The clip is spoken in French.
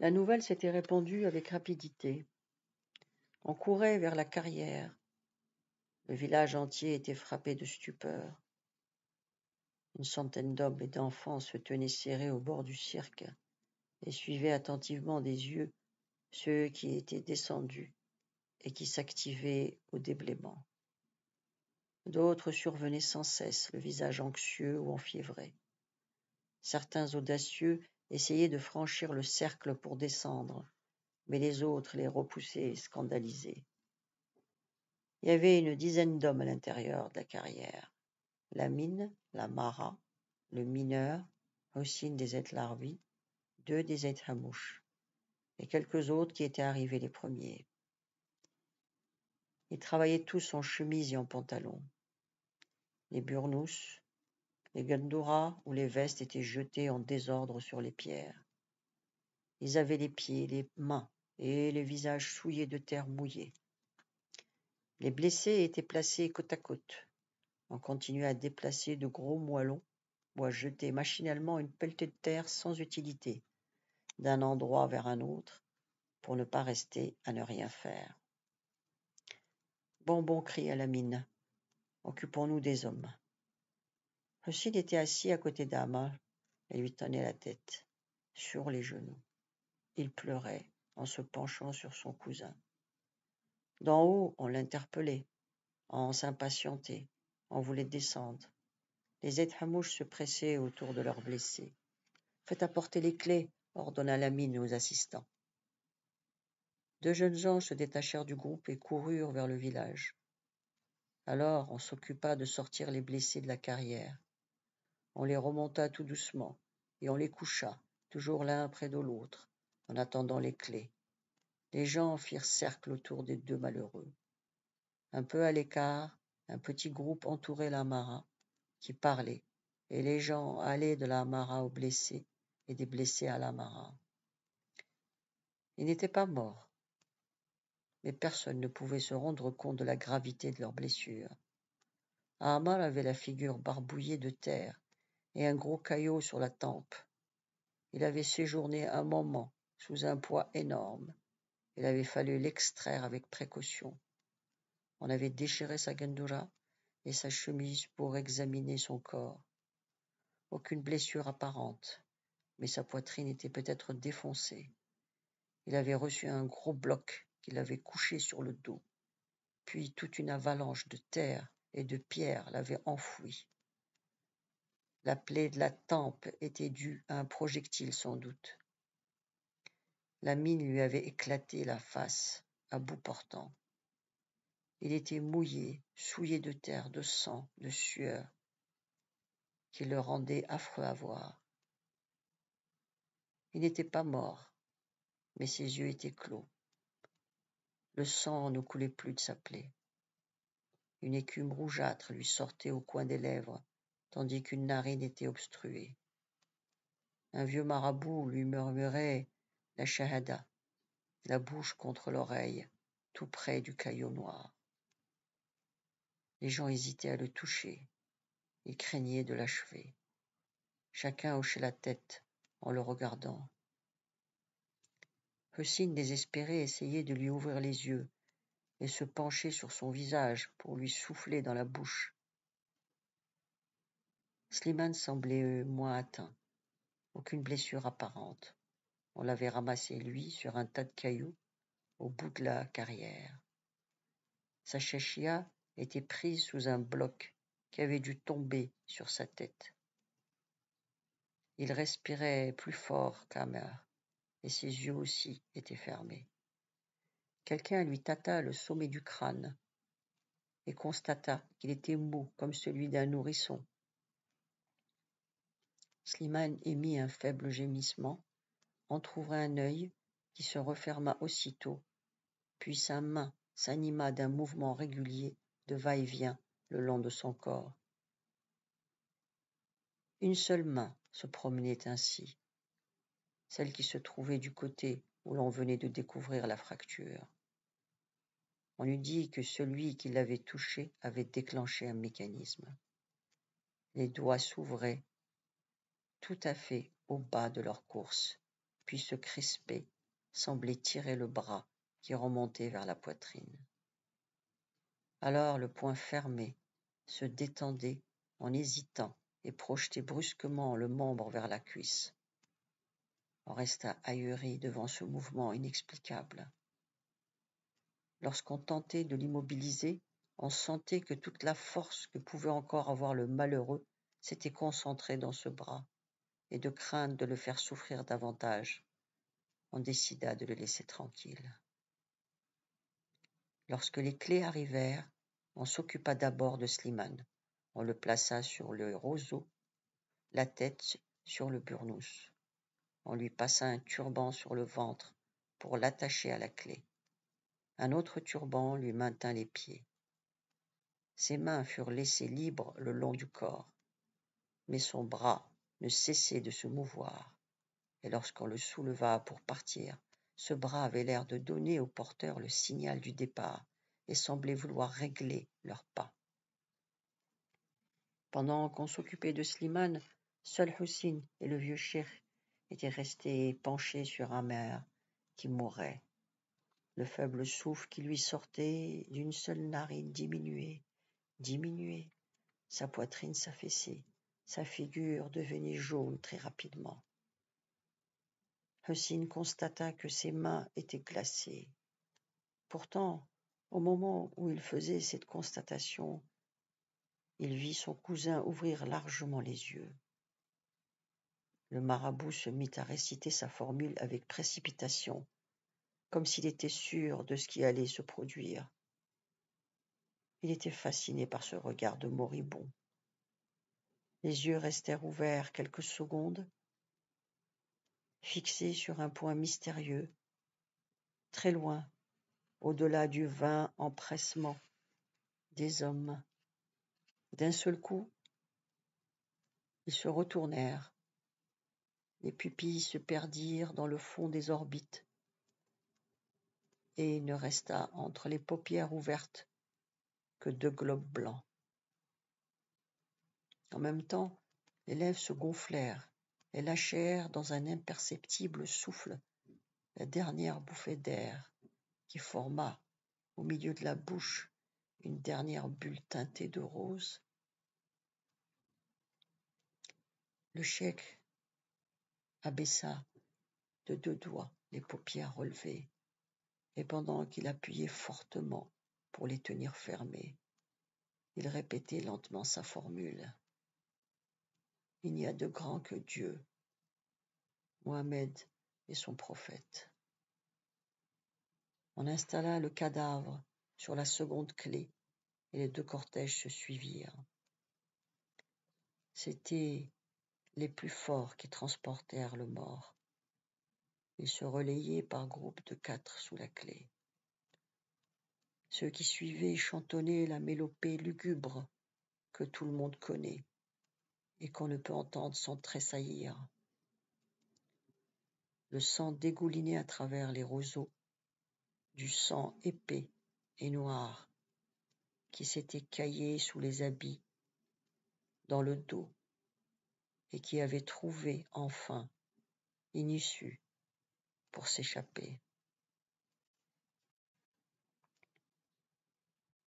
La nouvelle s'était répandue avec rapidité. On courait vers la carrière. Le village entier était frappé de stupeur. Une centaine d'hommes et d'enfants se tenaient serrés au bord du cirque et suivaient attentivement des yeux ceux qui étaient descendus et qui s'activaient au déblaiement. D'autres survenaient sans cesse, le visage anxieux ou enfiévré. Certains audacieux essayaient de franchir le cercle pour descendre, mais les autres les repoussaient, scandalisaient. Il y avait une dizaine d'hommes à l'intérieur de la carrière. La mine, la mara, le mineur, une des êtres larvis, deux des êtres à et quelques autres qui étaient arrivés les premiers. Ils travaillaient tous en chemise et en pantalon. Les burnous, les gandourahs ou les vestes étaient jetées en désordre sur les pierres. Ils avaient les pieds, les mains et les visages souillés de terre mouillée. Les blessés étaient placés côte à côte. On continuait à déplacer de gros moellons ou à jeter machinalement une pelletée de terre sans utilité, d'un endroit vers un autre, pour ne pas rester à ne rien faire. Bonbon cria la mine. Occupons-nous des hommes était assis à côté d'Ama et lui tenait la tête, sur les genoux. Il pleurait en se penchant sur son cousin. D'en haut, on l'interpellait, on s'impatientait, on voulait descendre. Les Edhamouches se pressaient autour de leurs blessés. Faites apporter les clés, ordonna l'amine aux assistants. Deux jeunes gens se détachèrent du groupe et coururent vers le village. Alors on s'occupa de sortir les blessés de la carrière on les remonta tout doucement, et on les coucha, toujours l'un près de l'autre, en attendant les clés. Les gens firent cercle autour des deux malheureux. Un peu à l'écart, un petit groupe entourait l'Amara, qui parlait, et les gens allaient de l'Amara aux blessés et des blessés à l'Amara. Ils n'étaient pas morts, mais personne ne pouvait se rendre compte de la gravité de leurs blessures. Ahamar avait la figure barbouillée de terre, et un gros caillot sur la tempe. Il avait séjourné un moment sous un poids énorme. Il avait fallu l'extraire avec précaution. On avait déchiré sa gandoura et sa chemise pour examiner son corps. Aucune blessure apparente, mais sa poitrine était peut-être défoncée. Il avait reçu un gros bloc qui l'avait couché sur le dos. Puis toute une avalanche de terre et de pierres l'avait enfoui. La plaie de la tempe était due à un projectile sans doute. La mine lui avait éclaté la face à bout portant. Il était mouillé, souillé de terre, de sang, de sueur, qui le rendait affreux à voir. Il n'était pas mort, mais ses yeux étaient clos. Le sang ne coulait plus de sa plaie. Une écume rougeâtre lui sortait au coin des lèvres tandis qu'une narine était obstruée. Un vieux marabout lui murmurait la shahada, la bouche contre l'oreille, tout près du caillot noir. Les gens hésitaient à le toucher et craignaient de l'achever. Chacun hochait la tête en le regardant. Hussein, désespéré, essayait de lui ouvrir les yeux et se pencher sur son visage pour lui souffler dans la bouche Slimane semblait euh, moins atteint, aucune blessure apparente, on l'avait ramassé, lui, sur un tas de cailloux, au bout de la carrière. Sa chachia était prise sous un bloc qui avait dû tomber sur sa tête. Il respirait plus fort qu'Amer, et ses yeux aussi étaient fermés. Quelqu'un lui tâta le sommet du crâne et constata qu'il était mou comme celui d'un nourrisson Slimane émit un faible gémissement, entr'ouvrit un œil, qui se referma aussitôt, puis sa main s'anima d'un mouvement régulier de va-et-vient le long de son corps. Une seule main se promenait ainsi, celle qui se trouvait du côté où l'on venait de découvrir la fracture. On eût dit que celui qui l'avait touchée avait déclenché un mécanisme. Les doigts s'ouvraient tout à fait au bas de leur course, puis se crisper, semblait tirer le bras qui remontait vers la poitrine. Alors le poing fermé se détendait en hésitant et projetait brusquement le membre vers la cuisse. On resta ahuri devant ce mouvement inexplicable. Lorsqu'on tentait de l'immobiliser, on sentait que toute la force que pouvait encore avoir le malheureux s'était concentrée dans ce bras, et de crainte de le faire souffrir davantage, on décida de le laisser tranquille. Lorsque les clés arrivèrent, on s'occupa d'abord de Slimane. On le plaça sur le roseau, la tête sur le burnous. On lui passa un turban sur le ventre pour l'attacher à la clé. Un autre turban lui maintint les pieds. Ses mains furent laissées libres le long du corps, mais son bras ne cessait de se mouvoir, et lorsqu'on le souleva pour partir, ce bras avait l'air de donner au porteur le signal du départ et semblait vouloir régler leurs pas. Pendant qu'on s'occupait de Slimane, seul Hussein et le vieux cheikh étaient restés penchés sur un mer qui mourait. Le faible souffle qui lui sortait d'une seule narine diminuait, diminuait, sa poitrine s'affaissait sa figure devenait jaune très rapidement. Hussein constata que ses mains étaient glacées. Pourtant, au moment où il faisait cette constatation, il vit son cousin ouvrir largement les yeux. Le marabout se mit à réciter sa formule avec précipitation, comme s'il était sûr de ce qui allait se produire. Il était fasciné par ce regard de moribond les yeux restèrent ouverts quelques secondes, fixés sur un point mystérieux, très loin, au-delà du vain empressement des hommes. D'un seul coup, ils se retournèrent. Les pupilles se perdirent dans le fond des orbites et il ne resta entre les paupières ouvertes que deux globes blancs. En même temps, les lèvres se gonflèrent et lâchèrent dans un imperceptible souffle la dernière bouffée d'air qui forma, au milieu de la bouche, une dernière bulle teintée de rose. Le chèque abaissa de deux doigts les paupières relevées, et pendant qu'il appuyait fortement pour les tenir fermées, il répétait lentement sa formule. Il n'y a de grand que Dieu, Mohamed et son prophète. On installa le cadavre sur la seconde clé et les deux cortèges se suivirent. C'étaient les plus forts qui transportèrent le mort. Ils se relayaient par groupes de quatre sous la clé. Ceux qui suivaient chantonnaient la mélopée lugubre que tout le monde connaît et qu'on ne peut entendre sans tressaillir. Le sang dégouliné à travers les roseaux, du sang épais et noir qui s'était caillé sous les habits, dans le dos, et qui avait trouvé enfin une issue pour s'échapper.